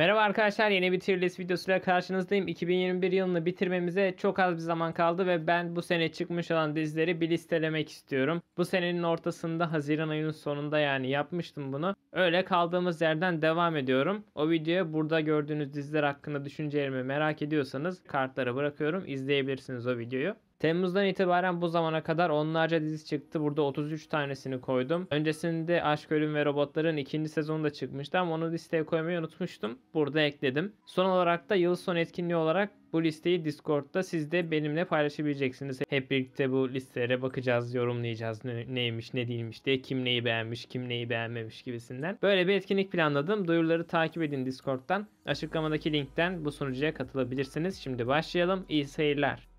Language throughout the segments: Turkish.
Merhaba arkadaşlar yeni bir tier list videosuyla karşınızdayım. 2021 yılını bitirmemize çok az bir zaman kaldı ve ben bu sene çıkmış olan dizileri bir listelemek istiyorum. Bu senenin ortasında Haziran ayının sonunda yani yapmıştım bunu. Öyle kaldığımız yerden devam ediyorum. O videoya burada gördüğünüz diziler hakkında düşüncelerimi merak ediyorsanız kartlara bırakıyorum. İzleyebilirsiniz o videoyu. Temmuz'dan itibaren bu zamana kadar onlarca dizi çıktı. Burada 33 tanesini koydum. Öncesinde Aşk Ölüm ve Robotların ikinci sezonu da çıkmıştı ama onu listeye koymayı unutmuştum. Burada ekledim. Son olarak da yıl son etkinliği olarak bu listeyi Discord'da siz de benimle paylaşabileceksiniz. Hep birlikte bu listelere bakacağız, yorumlayacağız ne, neymiş ne değilmiş diye kim neyi beğenmiş kim neyi beğenmemiş gibisinden. Böyle bir etkinlik planladım. Duyuruları takip edin Discord'dan. Açıklamadaki linkten bu sunucuya katılabilirsiniz. Şimdi başlayalım. İyi seyirler.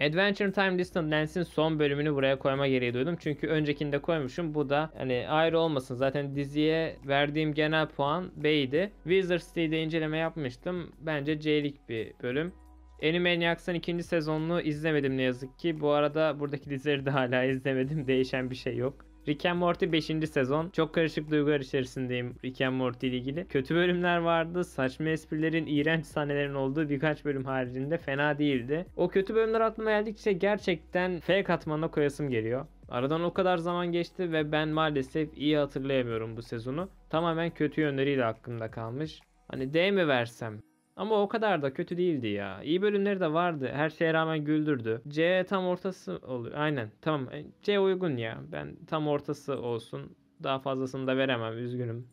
Adventure Time Distant Lens'in son bölümünü buraya koyma gereği duydum. Çünkü öncekinde koymuşum. Bu da hani ayrı olmasın. Zaten diziye verdiğim genel puan B'ydi. Wizard City'de inceleme yapmıştım. Bence C'lik bir bölüm. Animaniacs'ın ikinci sezonunu izlemedim ne yazık ki. Bu arada buradaki dizileri de hala izlemedim. Değişen bir şey yok. Rick and Morty 5. sezon. Çok karışık duygular içerisindeyim Rick and Morty ile ilgili. Kötü bölümler vardı. Saçma esprilerin, iğrenç sahnelerin olduğu birkaç bölüm haricinde fena değildi. O kötü bölümler aklıma geldikçe gerçekten F katmanına koyasım geliyor. Aradan o kadar zaman geçti ve ben maalesef iyi hatırlayamıyorum bu sezonu. Tamamen kötü yönleriyle aklımda kalmış. Hani D mi versem, ama o kadar da kötü değildi ya. İyi bölümleri de vardı. Her şeye rağmen güldürdü. C tam ortası oluyor. Aynen. Tamam. E, C uygun ya. Ben tam ortası olsun. Daha fazlasını da veremem. Üzgünüm.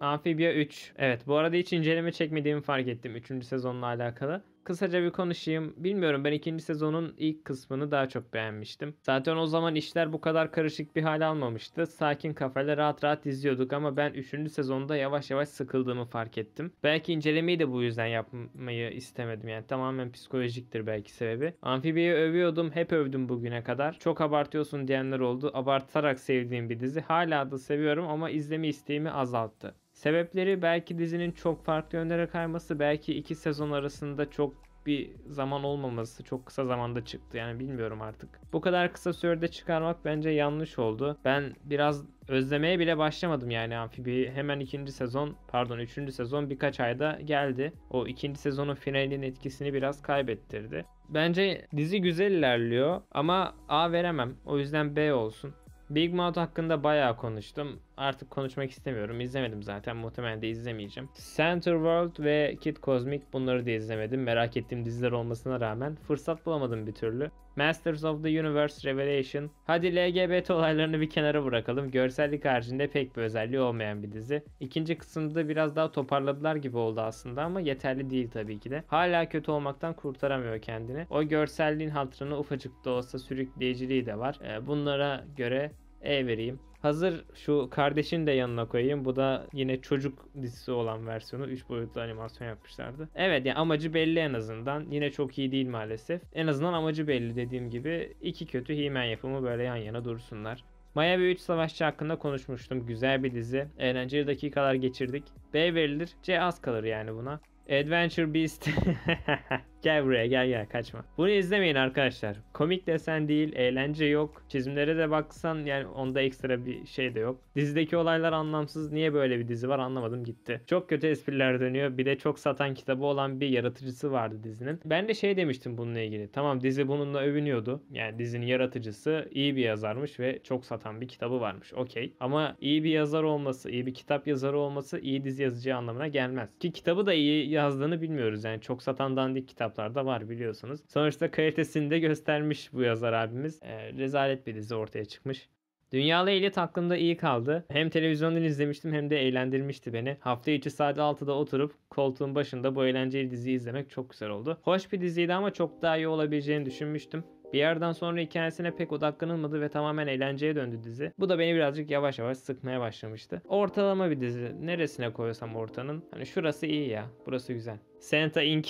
Amfibya 3. Evet bu arada hiç inceleme çekmediğimi fark ettim 3. sezonla alakalı kısaca bir konuşayım. Bilmiyorum ben ikinci sezonun ilk kısmını daha çok beğenmiştim. Zaten o zaman işler bu kadar karışık bir hale almamıştı. Sakin kafayla rahat rahat izliyorduk ama ben üçüncü sezonda yavaş yavaş sıkıldığımı fark ettim. Belki incelemeyi de bu yüzden yapmayı istemedim. Yani tamamen psikolojiktir belki sebebi. Amfibiyi övüyordum. Hep övdüm bugüne kadar. Çok abartıyorsun diyenler oldu. Abartarak sevdiğim bir dizi. Hala da seviyorum ama izleme isteğimi azalttı. Sebepleri belki dizinin çok farklı yönlere kayması, belki iki sezon arasında çok bir zaman olmaması çok kısa zamanda çıktı yani bilmiyorum artık. Bu kadar kısa sürede çıkarmak bence yanlış oldu. Ben biraz özlemeye bile başlamadım yani Amfibi'yi. Hemen ikinci sezon pardon üçüncü sezon birkaç ayda geldi. O ikinci sezonun finalinin etkisini biraz kaybettirdi. Bence dizi güzel ilerliyor ama A veremem. O yüzden B olsun. Big Mouth hakkında bayağı konuştum artık konuşmak istemiyorum. İzlemedim zaten. Muhtemelen de izlemeyeceğim. Center World ve Kid Cosmic bunları da izlemedim. Merak ettiğim diziler olmasına rağmen fırsat bulamadım bir türlü. Masters of the Universe Revelation. Hadi LGBT olaylarını bir kenara bırakalım. Görsellik haricinde pek bir özelliği olmayan bir dizi. İkinci kısımda biraz daha toparladılar gibi oldu aslında ama yeterli değil tabii ki de. Hala kötü olmaktan kurtaramıyor kendini. O görselliğin hatırını ufacık da olsa sürükleyiciliği de var. Ee, bunlara göre E vereyim. Hazır şu kardeşini de yanına koyayım. Bu da yine çocuk dizisi olan versiyonu. 3 boyutlu animasyon yapmışlardı. Evet yani amacı belli en azından. Yine çok iyi değil maalesef. En azından amacı belli dediğim gibi. iki kötü He-Man yapımı böyle yan yana dursunlar. Maya ve 3 Savaşçı hakkında konuşmuştum. Güzel bir dizi. Eğlenceli dakikalar geçirdik. B verilir. C az kalır yani buna. Adventure Beast. Gel buraya gel gel kaçma. Bunu izlemeyin arkadaşlar. Komik desen değil, eğlence yok. Çizimlere de baksan yani onda ekstra bir şey de yok. Dizideki olaylar anlamsız. Niye böyle bir dizi var anlamadım gitti. Çok kötü espriler dönüyor. Bir de çok satan kitabı olan bir yaratıcısı vardı dizinin. Ben de şey demiştim bununla ilgili. Tamam dizi bununla övünüyordu. Yani dizinin yaratıcısı iyi bir yazarmış ve çok satan bir kitabı varmış. Okey. Ama iyi bir yazar olması, iyi bir kitap yazarı olması iyi dizi yazacağı anlamına gelmez. Ki kitabı da iyi yazdığını bilmiyoruz. Yani çok satan dandik kitap kitaplarda var biliyorsunuz. Sonuçta kalitesini de göstermiş bu yazar abimiz. E, rezalet bir dizi ortaya çıkmış. Dünyalı Ehliyet aklımda iyi kaldı. Hem televizyondan izlemiştim hem de eğlendirmişti beni. Hafta içi saat 6'da oturup koltuğun başında bu eğlenceli diziyi izlemek çok güzel oldu. Hoş bir diziydi ama çok daha iyi olabileceğini düşünmüştüm. Bir yerden sonra hikayesine pek odaklanılmadı ve tamamen eğlenceye döndü dizi. Bu da beni birazcık yavaş yavaş sıkmaya başlamıştı. Ortalama bir dizi. Neresine koysam ortanın? Hani şurası iyi ya. Burası güzel. Santa Inc.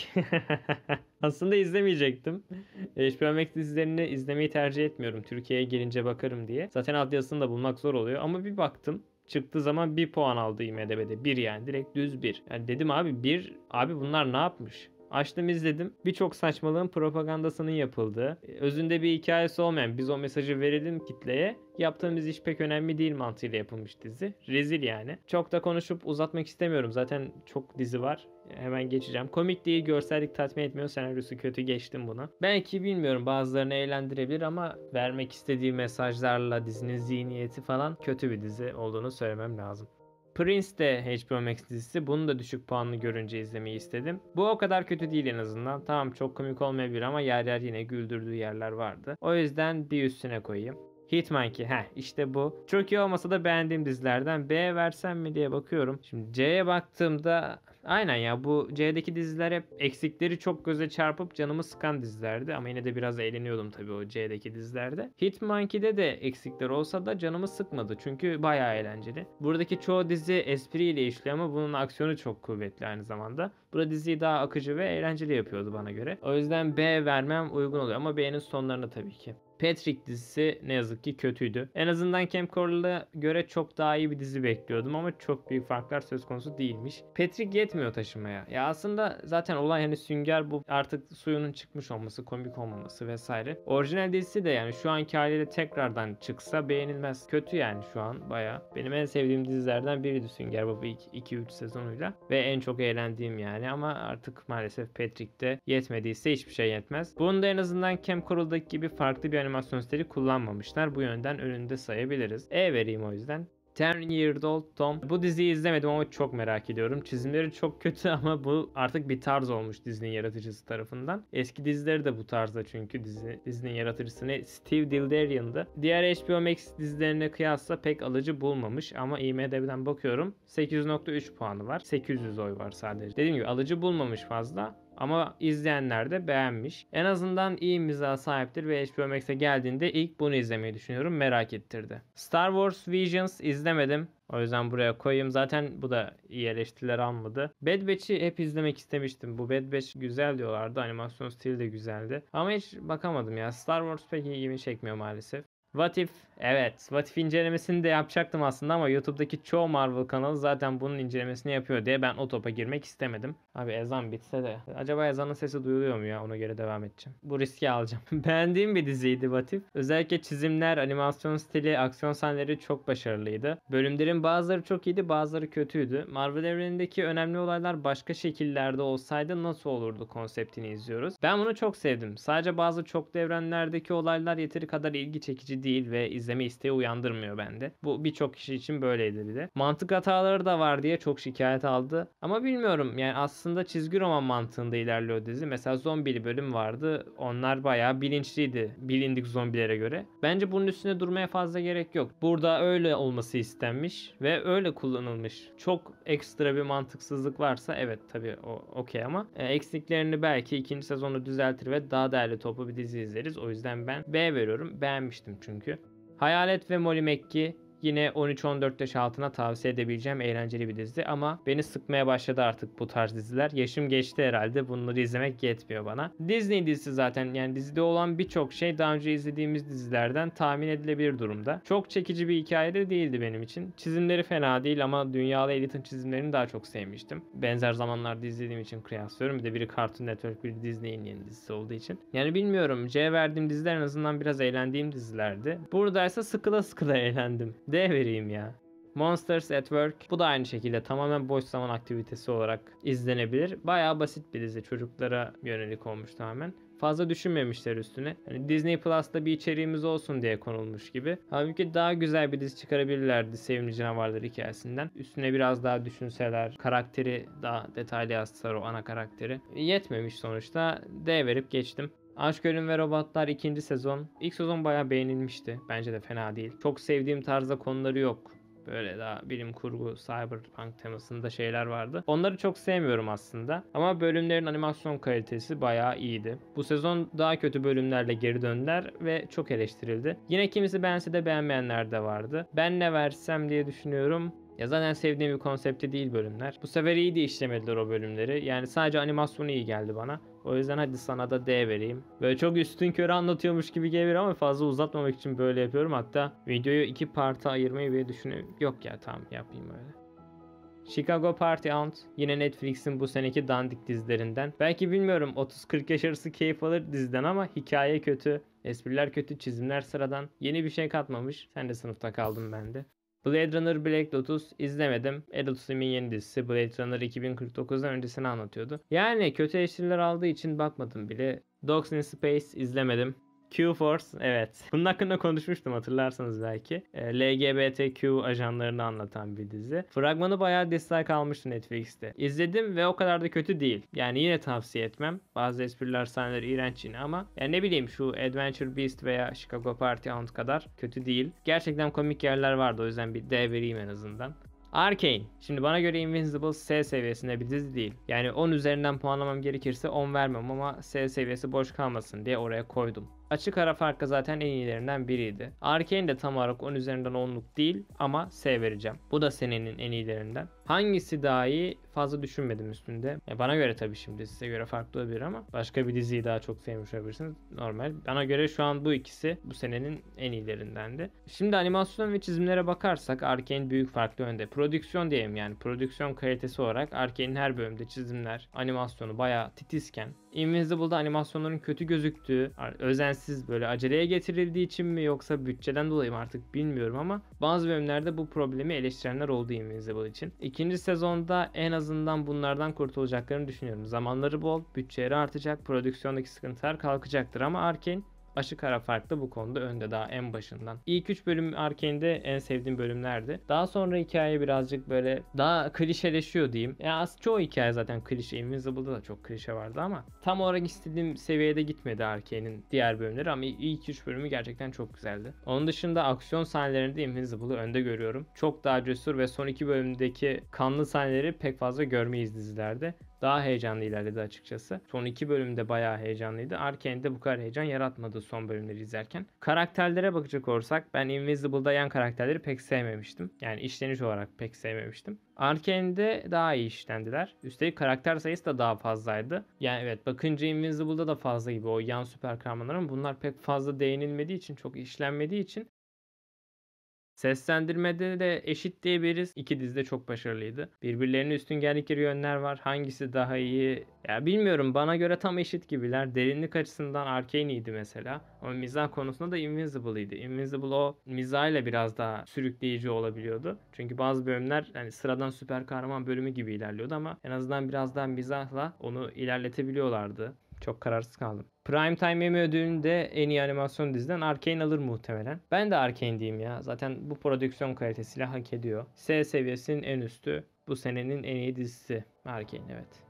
Aslında izlemeyecektim. HBO e, Max dizilerini izlemeyi tercih etmiyorum. Türkiye'ye gelince bakarım diye. Zaten altyazısını da bulmak zor oluyor. Ama bir baktım çıktığı zaman bir puan aldı IMDB'de. bir yani direkt düz bir. Yani dedim abi bir abi bunlar ne yapmış? Açtım izledim. Birçok saçmalığın propagandasının yapıldığı, özünde bir hikayesi olmayan biz o mesajı verelim kitleye yaptığımız iş pek önemli değil mantığıyla yapılmış dizi. Rezil yani. Çok da konuşup uzatmak istemiyorum. Zaten çok dizi var. Hemen geçeceğim. Komik değil, görsellik tatmin etmiyor. Senaryosu kötü geçtim buna. Belki bilmiyorum bazılarını eğlendirebilir ama vermek istediği mesajlarla dizinin zihniyeti falan kötü bir dizi olduğunu söylemem lazım. Prince de HBO Max dizisi. Bunu da düşük puanlı görünce izlemeyi istedim. Bu o kadar kötü değil en azından. Tamam çok komik olmayabilir ama yer yer yine güldürdüğü yerler vardı. O yüzden bir üstüne koyayım. Hitman ki Heh işte bu. Çok iyi olmasa da beğendiğim dizilerden. B versem mi diye bakıyorum. Şimdi C'ye baktığımda Aynen ya bu C'deki diziler hep eksikleri çok göze çarpıp canımı sıkan dizilerdi ama yine de biraz eğleniyordum tabii o C'deki dizilerde. Hitmonkey'de de eksikler olsa da canımı sıkmadı çünkü bayağı eğlenceli. Buradaki çoğu dizi espriyle işliyor ama bunun aksiyonu çok kuvvetli aynı zamanda. Burada diziyi daha akıcı ve eğlenceli yapıyordu bana göre. O yüzden B vermem uygun oluyor ama B'nin sonlarına tabii ki. Patrick dizisi ne yazık ki kötüydü. En azından Camp Coral'a göre çok daha iyi bir dizi bekliyordum ama çok büyük farklar söz konusu değilmiş. Patrick yetmiyor taşımaya. Ya aslında zaten olay hani sünger bu artık suyunun çıkmış olması, komik olmaması vesaire. Orijinal dizisi de yani şu anki haliyle tekrardan çıksa beğenilmez. Kötü yani şu an baya. Benim en sevdiğim dizilerden biriydi Sünger Baba 2-3 sezonuyla ve en çok eğlendiğim yani ama artık maalesef Patrick'te yetmediyse hiçbir şey yetmez. Bunu da en azından Camp Coral'daki gibi farklı bir animasyon animasyon sitleri kullanmamışlar. Bu yönden önünde sayabiliriz. E vereyim o yüzden. Ten Years Old Tom. Bu diziyi izlemedim ama çok merak ediyorum. Çizimleri çok kötü ama bu artık bir tarz olmuş dizinin yaratıcısı tarafından. Eski dizileri de bu tarzda çünkü dizi, dizinin yaratıcısı ne? Steve Dildarian'dı. Diğer HBO Max dizilerine kıyasla pek alıcı bulmamış ama IMDb'den bakıyorum 8.3 puanı var. 800 oy var sadece. Dediğim gibi alıcı bulmamış fazla ama izleyenler de beğenmiş. En azından iyi mizah sahiptir ve HBO Max'e geldiğinde ilk bunu izlemeyi düşünüyorum. Merak ettirdi. Star Wars Visions izlemedim. O yüzden buraya koyayım. Zaten bu da iyi eleştiriler almadı. Bad Batch'i hep izlemek istemiştim. Bu Bad Batch güzel diyorlardı. Animasyon stili de güzeldi. Ama hiç bakamadım ya. Star Wars pek ilgimi çekmiyor maalesef. What If? Evet. What If incelemesini de yapacaktım aslında ama YouTube'daki çoğu Marvel kanalı zaten bunun incelemesini yapıyor diye ben o topa girmek istemedim. Abi ezan bitse de. Acaba ezanın sesi duyuluyor mu ya? Ona göre devam edeceğim. Bu riski alacağım. Beğendiğim bir diziydi What If. Özellikle çizimler, animasyon stili, aksiyon sahneleri çok başarılıydı. Bölümlerin bazıları çok iyiydi, bazıları kötüydü. Marvel evrenindeki önemli olaylar başka şekillerde olsaydı nasıl olurdu konseptini izliyoruz. Ben bunu çok sevdim. Sadece bazı çok evrenlerdeki olaylar yeteri kadar ilgi çekici değil ve izleme isteği uyandırmıyor bende. Bu birçok kişi için böyleydi bir de. Mantık hataları da var diye çok şikayet aldı. Ama bilmiyorum yani aslında çizgi roman mantığında ilerliyor dizi. Mesela zombili bölüm vardı. Onlar bayağı bilinçliydi bilindik zombilere göre. Bence bunun üstüne durmaya fazla gerek yok. Burada öyle olması istenmiş ve öyle kullanılmış. Çok ekstra bir mantıksızlık varsa evet tabii o okey ama e, eksiklerini belki ikinci sezonu düzeltir ve daha değerli toplu bir dizi izleriz. O yüzden ben B veriyorum. Beğenmiştim çünkü çünkü. Hayalet ve Molly McGee Yine 13-14 yaş altına tavsiye edebileceğim eğlenceli bir dizi ama beni sıkmaya başladı artık bu tarz diziler. Yaşım geçti herhalde bunları izlemek yetmiyor bana. Disney dizisi zaten yani dizide olan birçok şey daha önce izlediğimiz dizilerden tahmin edilebilir durumda. Çok çekici bir hikaye de değildi benim için. Çizimleri fena değil ama dünyalı Elit'in çizimlerini daha çok sevmiştim. Benzer zamanlarda izlediğim için kıyaslıyorum. Bir de biri Cartoon Network, bir Disney'in yeni dizisi olduğu için. Yani bilmiyorum. C verdiğim diziler en azından biraz eğlendiğim dizilerdi. Buradaysa sıkıla sıkıla eğlendim. D vereyim ya. Monsters at Work bu da aynı şekilde tamamen boş zaman aktivitesi olarak izlenebilir. Bayağı basit bir dizi çocuklara yönelik olmuş tamamen. Fazla düşünmemişler üstüne. Hani Disney Plus'ta bir içeriğimiz olsun diye konulmuş gibi. Halbuki daha güzel bir dizi çıkarabilirlerdi Sevimli Canavarlar hikayesinden. Üstüne biraz daha düşünseler, karakteri daha detaylı yazsalar o ana karakteri. Yetmemiş sonuçta. D verip geçtim. Aşk, Ölüm ve Robotlar ikinci sezon. İlk sezon bayağı beğenilmişti. Bence de fena değil. Çok sevdiğim tarzda konuları yok. Böyle daha bilim kurgu, cyberpunk temasında şeyler vardı. Onları çok sevmiyorum aslında. Ama bölümlerin animasyon kalitesi bayağı iyiydi. Bu sezon daha kötü bölümlerle geri döndüler ve çok eleştirildi. Yine kimisi beğense de beğenmeyenler de vardı. Ben ne versem diye düşünüyorum. Ya zaten sevdiğim bir konsepti değil bölümler. Bu sefer iyi de işlemediler o bölümleri. Yani sadece animasyonu iyi geldi bana. O yüzden hadi sana da D vereyim. Böyle çok üstün körü anlatıyormuş gibi gelir ama fazla uzatmamak için böyle yapıyorum. Hatta videoyu iki parta ayırmayı bile düşünüyorum. Yok ya tamam yapayım öyle. Chicago Party Aunt yine Netflix'in bu seneki dandik dizilerinden. Belki bilmiyorum 30-40 yaş arası keyif alır diziden ama hikaye kötü, espriler kötü, çizimler sıradan. Yeni bir şey katmamış. Sen de sınıfta kaldın ben de. Blade Runner Black Lotus izlemedim. Adult Swim'in yeni dizisi Blade Runner 2049'dan öncesini anlatıyordu. Yani kötü eleştiriler aldığı için bakmadım bile. Dogs in Space izlemedim. Q-Force evet. Bunun hakkında konuşmuştum hatırlarsanız belki. E, ee, LGBTQ ajanlarını anlatan bir dizi. Fragmanı bayağı dislike almıştı Netflix'te. İzledim ve o kadar da kötü değil. Yani yine tavsiye etmem. Bazı espriler sahneleri iğrenç yine ama yani ne bileyim şu Adventure Beast veya Chicago Party Hunt kadar kötü değil. Gerçekten komik yerler vardı o yüzden bir D vereyim en azından. Arcane. Şimdi bana göre Invincible S seviyesinde bir dizi değil. Yani 10 üzerinden puanlamam gerekirse 10 vermem ama S seviyesi boş kalmasın diye oraya koydum. Açık ara farkı zaten en iyilerinden biriydi. Arkane de tam olarak 10 üzerinden 10'luk değil ama S vereceğim. Bu da senenin en iyilerinden. Hangisi daha iyi fazla düşünmedim üstünde. Ya e, bana göre tabii şimdi size göre farklı olabilir ama başka bir diziyi daha çok sevmiş olabilirsiniz. Normal. Bana göre şu an bu ikisi bu senenin en iyilerindendi. Şimdi animasyon ve çizimlere bakarsak Arkane büyük farklı önde. Prodüksiyon diyeyim yani. Prodüksiyon kalitesi olarak Arkane'in her bölümde çizimler, animasyonu bayağı titizken. Invisible'da animasyonların kötü gözüktüğü, özensiz yetersiz böyle aceleye getirildiği için mi yoksa bütçeden dolayı mı artık bilmiyorum ama bazı bölümlerde bu problemi eleştirenler oldu Invincible için. İkinci sezonda en azından bunlardan kurtulacaklarını düşünüyorum. Zamanları bol, bütçeleri artacak, prodüksiyondaki sıkıntılar kalkacaktır ama Arkane Açık ara farklı bu konuda önde daha en başından. İlk 3 bölüm Arkane'de en sevdiğim bölümlerdi. Daha sonra hikaye birazcık böyle daha klişeleşiyor diyeyim. Ya az çoğu hikaye zaten klişe. Invincible'da da çok klişe vardı ama tam olarak istediğim seviyede gitmedi Arkane'in diğer bölümleri ama ilk 3 bölümü gerçekten çok güzeldi. Onun dışında aksiyon sahnelerinde Invincible'ı önde görüyorum. Çok daha cesur ve son iki bölümdeki kanlı sahneleri pek fazla görmeyiz dizilerde daha heyecanlı ilerledi açıkçası. Son iki bölümde bayağı heyecanlıydı. Arkane'de bu kadar heyecan yaratmadı son bölümleri izlerken. Karakterlere bakacak olursak ben Invisible'da yan karakterleri pek sevmemiştim. Yani işleniş olarak pek sevmemiştim. Arkane'de daha iyi işlendiler. Üstelik karakter sayısı da daha fazlaydı. Yani evet bakınca Invisible'da da fazla gibi o yan süper kahramanlar bunlar pek fazla değinilmediği için çok işlenmediği için Seslendirmede de eşit diyebiliriz. İki dizide çok başarılıydı. Birbirlerine üstün geldikleri yönler var. Hangisi daha iyi? Ya bilmiyorum. Bana göre tam eşit gibiler. Derinlik açısından Arcane iyiydi mesela. Ama mizah konusunda da Invisible idi. Invisible o ile biraz daha sürükleyici olabiliyordu. Çünkü bazı bölümler yani sıradan süper kahraman bölümü gibi ilerliyordu ama en azından biraz daha mizahla onu ilerletebiliyorlardı. Çok kararsız kaldım. Prime Time Emmy ödülünü de en iyi animasyon diziden Arkane alır muhtemelen. Ben de Arkane diyeyim ya. Zaten bu prodüksiyon kalitesiyle hak ediyor. S seviyesinin en üstü. Bu senenin en iyi dizisi. Arkane evet.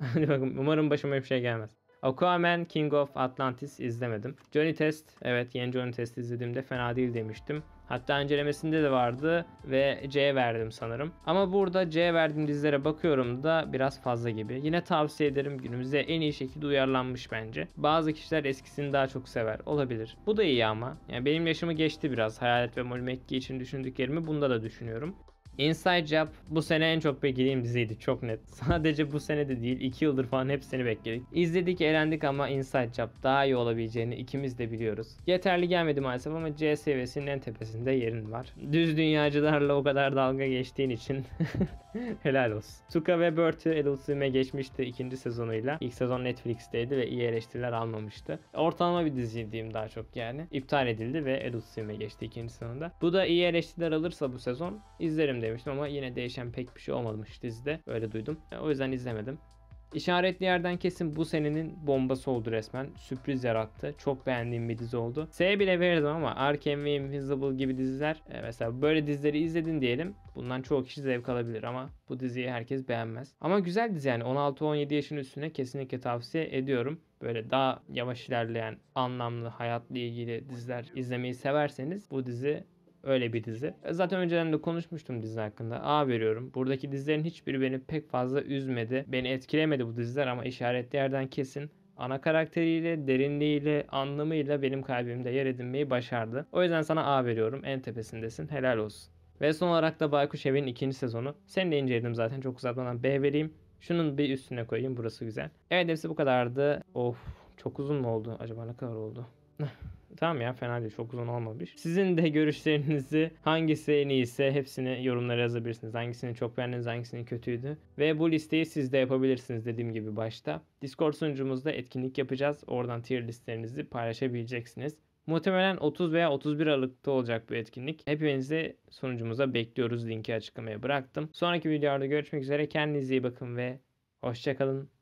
Hadi bakın. umarım başıma bir şey gelmez. Aquaman King of Atlantis izlemedim. Johnny Test evet yeni Johnny Test izlediğimde fena değil demiştim. Hatta incelemesinde de vardı ve C verdim sanırım. Ama burada C verdiğim dizilere bakıyorum da biraz fazla gibi. Yine tavsiye ederim günümüzde en iyi şekilde uyarlanmış bence. Bazı kişiler eskisini daha çok sever. Olabilir. Bu da iyi ama. Yani benim yaşımı geçti biraz. Hayalet ve Mol için düşündüklerimi bunda da düşünüyorum. Inside Job bu sene en çok beklediğim diziydi çok net. Sadece bu sene de değil 2 yıldır falan hepsini bekledik. İzledik eğlendik ama Inside Job daha iyi olabileceğini ikimiz de biliyoruz. Yeterli gelmedi maalesef ama C seviyesinin en tepesinde yerin var. Düz dünyacılarla o kadar dalga geçtiğin için helal olsun. Tuka ve Bertie Adultsim'e geçmişti ikinci sezonuyla. İlk sezon Netflix'teydi ve iyi eleştiriler almamıştı. Ortalama bir dizi diyeyim daha çok yani. İptal edildi ve Adultsim'e geçti ikinci sezonda. Bu da iyi eleştiriler alırsa bu sezon izlerim dedim demiştim ama yine değişen pek bir şey olmamış dizide. Öyle duydum. E, o yüzden izlemedim. İşaretli yerden kesin bu senenin bombası oldu resmen. Sürpriz yarattı. Çok beğendiğim bir dizi oldu. S bile verirdim ama Arkham ve Invisible gibi diziler e, mesela böyle dizileri izledin diyelim. Bundan çoğu kişi zevk alabilir ama bu diziyi herkes beğenmez. Ama güzel dizi yani 16-17 yaşın üstüne kesinlikle tavsiye ediyorum. Böyle daha yavaş ilerleyen anlamlı hayatla ilgili diziler izlemeyi severseniz bu dizi Öyle bir dizi. E, zaten önceden de konuşmuştum dizi hakkında. A veriyorum. Buradaki dizilerin hiçbiri beni pek fazla üzmedi. Beni etkilemedi bu diziler ama işaretli yerden kesin ana karakteriyle, derinliğiyle, anlamıyla benim kalbimde yer edinmeyi başardı. O yüzden sana A veriyorum. En tepesindesin. Helal olsun. Ve son olarak da Baykuş Evi'nin ikinci sezonu. Seni de inceledim zaten çok uzatmadan B vereyim. Şunun bir üstüne koyayım burası güzel. Evet hepsi bu kadardı. Of çok uzun mu oldu? Acaba ne kadar oldu? Tamam ya fena değil çok uzun olmamış. Sizin de görüşlerinizi hangisi en iyiyse hepsini yorumlara yazabilirsiniz. Hangisini çok beğendiniz hangisinin kötüydü. Ve bu listeyi siz de yapabilirsiniz dediğim gibi başta. Discord sunucumuzda etkinlik yapacağız. Oradan tier listelerinizi paylaşabileceksiniz. Muhtemelen 30 veya 31 Aralık'ta olacak bu etkinlik. Hepinizi sunucumuza bekliyoruz. Linki açıklamaya bıraktım. Sonraki videolarda görüşmek üzere. Kendinize iyi bakın ve hoşçakalın.